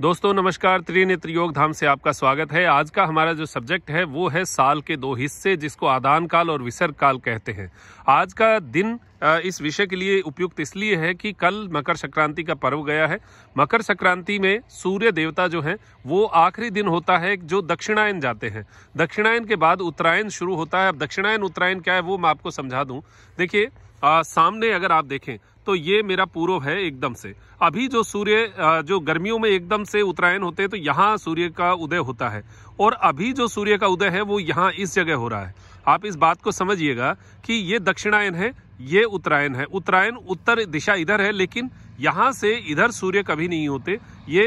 दोस्तों नमस्कार त्रिनेत्र योग धाम से आपका स्वागत है आज का हमारा जो सब्जेक्ट है वो है साल के दो हिस्से जिसको आदान काल और विसर्ग काल कहते हैं आज का दिन इस विषय के लिए उपयुक्त इसलिए है कि कल मकर संक्रांति का पर्व गया है मकर संक्रांति में सूर्य देवता जो हैं वो आखिरी दिन होता है जो दक्षिणायन जाते हैं दक्षिणायन के बाद उत्तरायण शुरू होता है अब दक्षिणायन उत्तरायण क्या है वो मैं आपको समझा दूँ देखिए सामने अगर आप देखें तो ये मेरा पूर्व है एकदम से अभी जो सूर्य जो गर्मियों में एकदम से उत्तरायण होते हैं तो यहाँ सूर्य का उदय होता है और अभी जो सूर्य का उदय है वो यहाँ इस जगह हो रहा है आप इस बात को समझिएगा कि ये दक्षिणायन है ये उत्तरायण है उत्तरायण उत्तर दिशा इधर है लेकिन यहाँ से इधर सूर्य कभी नहीं होते ये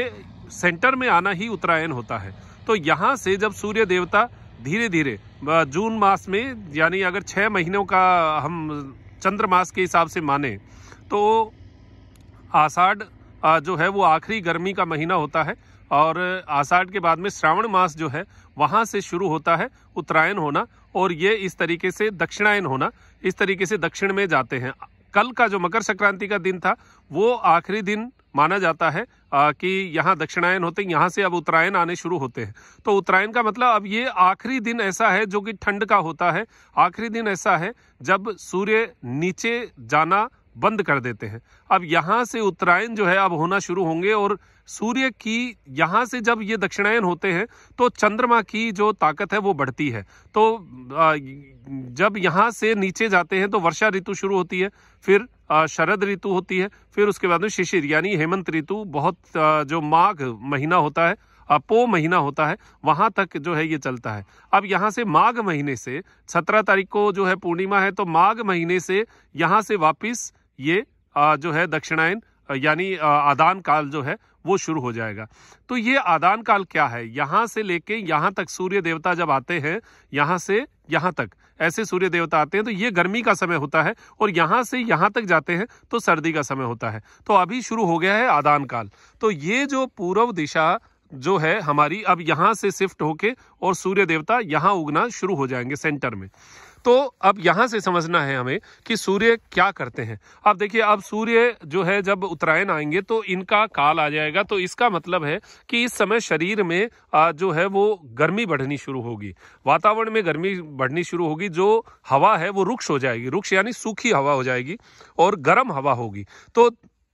सेंटर में आना ही उत्तरायण होता है तो यहाँ से जब सूर्य देवता धीरे धीरे जून मास में यानी अगर छः महीनों का हम चंद्र मास के हिसाब से माने तो आषाढ़ जो है वो आखिरी गर्मी का महीना होता है और आषाढ़ के बाद में श्रावण मास जो है वहाँ से शुरू होता है उत्तरायण होना और ये इस तरीके से दक्षिणायन होना इस तरीके से दक्षिण में जाते हैं कल का जो मकर संक्रांति का दिन था वो आखिरी दिन माना जाता है आ, कि यहाँ दक्षिणायन होते हैं यहाँ से अब उत्तरायण आने शुरू होते हैं तो उत्तरायण का मतलब अब ये आखिरी दिन ऐसा है जो कि ठंड का होता है आखिरी दिन ऐसा है जब सूर्य नीचे जाना बंद कर देते हैं अब यहाँ से उत्तरायण जो है अब होना शुरू होंगे और सूर्य की यहाँ से जब ये दक्षिणायन होते हैं तो चंद्रमा की जो ताकत है वो बढ़ती है तो जब यहाँ से नीचे जाते हैं तो वर्षा ऋतु शुरू होती है फिर शरद ऋतु होती है फिर उसके बाद में शिशिर यानी हेमंत ऋतु बहुत जो माघ महीना होता है पो महीना होता है वहां तक जो है ये चलता है अब यहाँ से माघ महीने से सत्रह तारीख को जो है पूर्णिमा है तो माघ महीने से यहाँ से वापिस ये जो है दक्षिणायन यानी आदान काल जो है वो शुरू हो जाएगा तो ये आदान काल क्या है यहाँ से लेके यहाँ तक सूर्य देवता जब आते हैं यहाँ से यहाँ तक ऐसे सूर्य देवता आते हैं तो ये गर्मी का समय होता है और यहाँ से यहाँ तक जाते हैं तो सर्दी का समय होता है तो अभी शुरू हो गया है आदान काल तो ये जो पूर्व दिशा जो है हमारी अब यहाँ से शिफ्ट होके और सूर्य देवता यहाँ उगना शुरू हो जाएंगे सेंटर में तो अब यहाँ से समझना है हमें कि सूर्य क्या करते हैं अब देखिए अब सूर्य जो है जब उत्तरायण आएंगे तो इनका काल आ जाएगा तो इसका मतलब है कि इस समय शरीर में जो है वो गर्मी बढ़नी शुरू होगी वातावरण में गर्मी बढ़नी शुरू होगी जो हवा है वो रुक्ष हो जाएगी रुक्ष यानी सूखी हवा हो जाएगी और गर्म हवा होगी तो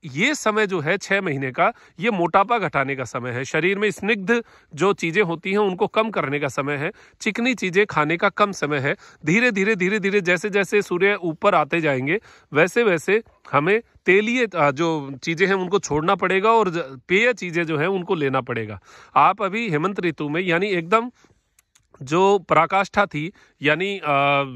ये समय जो है छह महीने का ये मोटापा घटाने का समय है शरीर में स्निग्ध जो चीज़ें होती हैं उनको कम करने का समय है चिकनी चीज़ें खाने का कम समय है धीरे धीरे धीरे धीरे जैसे जैसे सूर्य ऊपर आते जाएंगे वैसे वैसे हमें तेलीय जो चीज़ें हैं उनको छोड़ना पड़ेगा और पेय चीज़ें जो है उनको लेना पड़ेगा आप अभी हेमंत ऋतु में यानी एकदम जो पराकाष्ठा थी यानी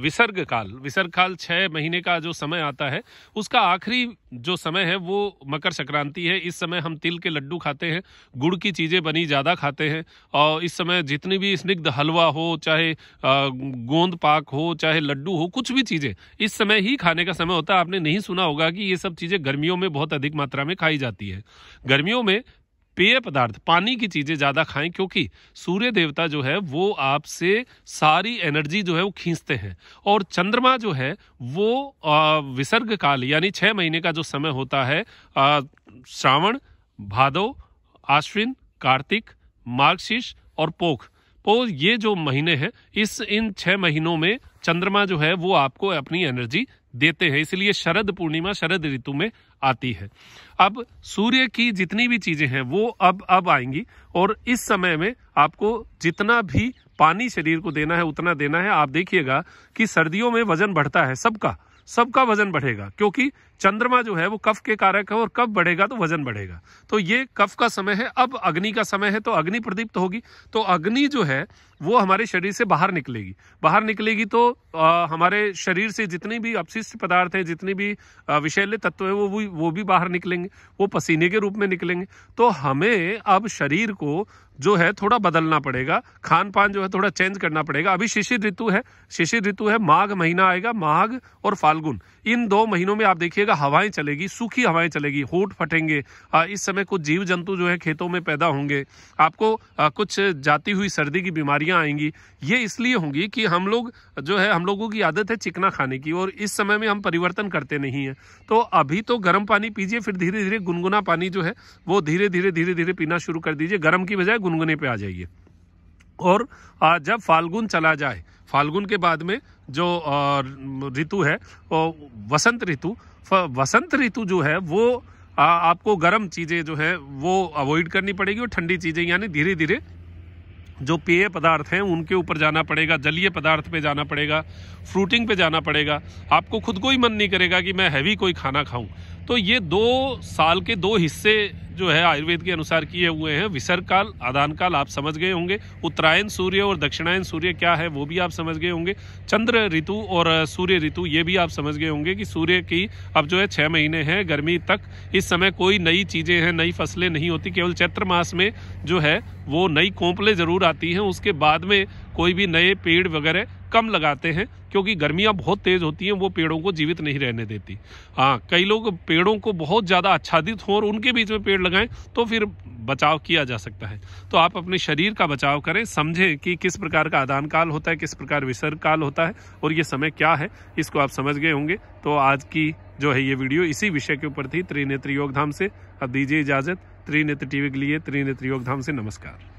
विसर्ग काल विसर्ग काल छः महीने का जो समय आता है उसका आखिरी जो समय है वो मकर संक्रांति है इस समय हम तिल के लड्डू खाते हैं गुड़ की चीज़ें बनी ज़्यादा खाते हैं और इस समय जितनी भी स्निग्ध हलवा हो चाहे गोंद पाक हो चाहे लड्डू हो कुछ भी चीज़ें इस समय ही खाने का समय होता है आपने नहीं सुना होगा कि ये सब चीज़ें गर्मियों में बहुत अधिक मात्रा में खाई जाती है गर्मियों में पेय पदार्थ पानी की चीज़ें ज़्यादा खाएं क्योंकि सूर्य देवता जो है वो आपसे सारी एनर्जी जो है वो खींचते हैं और चंद्रमा जो है वो विसर्ग काल यानी छः महीने का जो समय होता है श्रावण भादो आश्विन कार्तिक मार्गशीर्ष और पोख तो ये जो महीने हैं इस इन छः महीनों में चंद्रमा जो है वो आपको अपनी एनर्जी देते हैं इसलिए शरद पूर्णिमा शरद ऋतु में आती है अब सूर्य की जितनी भी चीजें हैं वो अब अब आएंगी और इस समय में आपको जितना भी पानी शरीर को देना है उतना देना है आप देखिएगा कि सर्दियों में वजन बढ़ता है सबका सबका वजन बढ़ेगा क्योंकि चंद्रमा जो है वो कफ के कारक है और कफ बढ़ेगा तो वजन बढ़ेगा तो ये कफ का समय है अब अग्नि का समय है तो अग्नि प्रदीप्त होगी तो अग्नि जो है वो हमारे शरीर से बाहर निकलेगी बाहर निकलेगी तो आ, हमारे शरीर से जितने भी अपशिष्ट पदार्थ हैं जितने भी विषैले तत्व हैं वो भी वो भी बाहर निकलेंगे वो पसीने के रूप में निकलेंगे तो हमें अब शरीर को जो है थोड़ा बदलना पड़ेगा खान पान जो है थोड़ा चेंज करना पड़ेगा अभी शिशिर ऋतु है शिशिर ऋतु है माघ महीना आएगा माघ और फाल्गुन इन दो महीनों में आप देखिएगा हवाएं चलेगी सूखी हवाएं चलेगी होठ फटेंगे इस समय कुछ जीव जंतु जो है खेतों में पैदा होंगे आपको कुछ जाती हुई सर्दी की बीमारियां बीमारियां आएंगी ये इसलिए होंगी कि हम लोग जो है हम लोगों की आदत है चिकना खाने की और इस समय में हम परिवर्तन करते नहीं हैं तो अभी तो गर्म पानी पीजिए फिर धीरे धीरे गुनगुना पानी जो है वो धीरे धीरे धीरे धीरे पीना शुरू कर दीजिए गर्म की बजाय गुनगुने पर आ जाइए और जब फाल्गुन चला जाए फाल्गुन के बाद में जो ऋतु है वसंत ऋतु वसंत ऋतु जो है वो आपको गर्म चीज़ें जो है वो अवॉइड करनी पड़ेगी और ठंडी चीज़ें यानी धीरे धीरे जो पेय पदार्थ हैं उनके ऊपर जाना पड़ेगा जलीय पदार्थ पे जाना पड़ेगा फ्रूटिंग पे जाना पड़ेगा आपको खुद को ही मन नहीं करेगा कि मैं हैवी कोई खाना खाऊं तो ये दो साल के दो हिस्से जो है आयुर्वेद के अनुसार किए हुए हैं विसर्ग काल आदान काल आप समझ गए होंगे उत्तरायण सूर्य और दक्षिणायन सूर्य क्या है वो भी आप समझ गए होंगे चंद्र ऋतु और सूर्य ऋतु ये भी आप समझ गए होंगे कि सूर्य की अब जो है छः महीने हैं गर्मी तक इस समय कोई नई चीज़ें हैं नई फसलें नहीं होती केवल चैत्र मास में जो है वो नई कोंपले ज़रूर आती हैं उसके बाद में कोई भी नए पेड़ वगैरह कम लगाते हैं क्योंकि गर्मियाँ बहुत तेज़ होती हैं वो पेड़ों को जीवित नहीं रहने देती हाँ कई लोग पेड़ों को बहुत ज़्यादा आच्छादित हों और उनके बीच में पेड़ लगाएं तो फिर बचाव किया जा सकता है तो आप अपने शरीर का बचाव करें समझें कि किस प्रकार का आदान काल होता है किस प्रकार विसर्ग काल होता है और ये समय क्या है इसको आप समझ गए होंगे तो आज की जो है ये वीडियो इसी विषय के ऊपर थी त्रिनेत्र योगधाम से अब दीजिए इजाज़त त्रिनेत्र टीवी के लिए त्रिनेत्र योगधाम से नमस्कार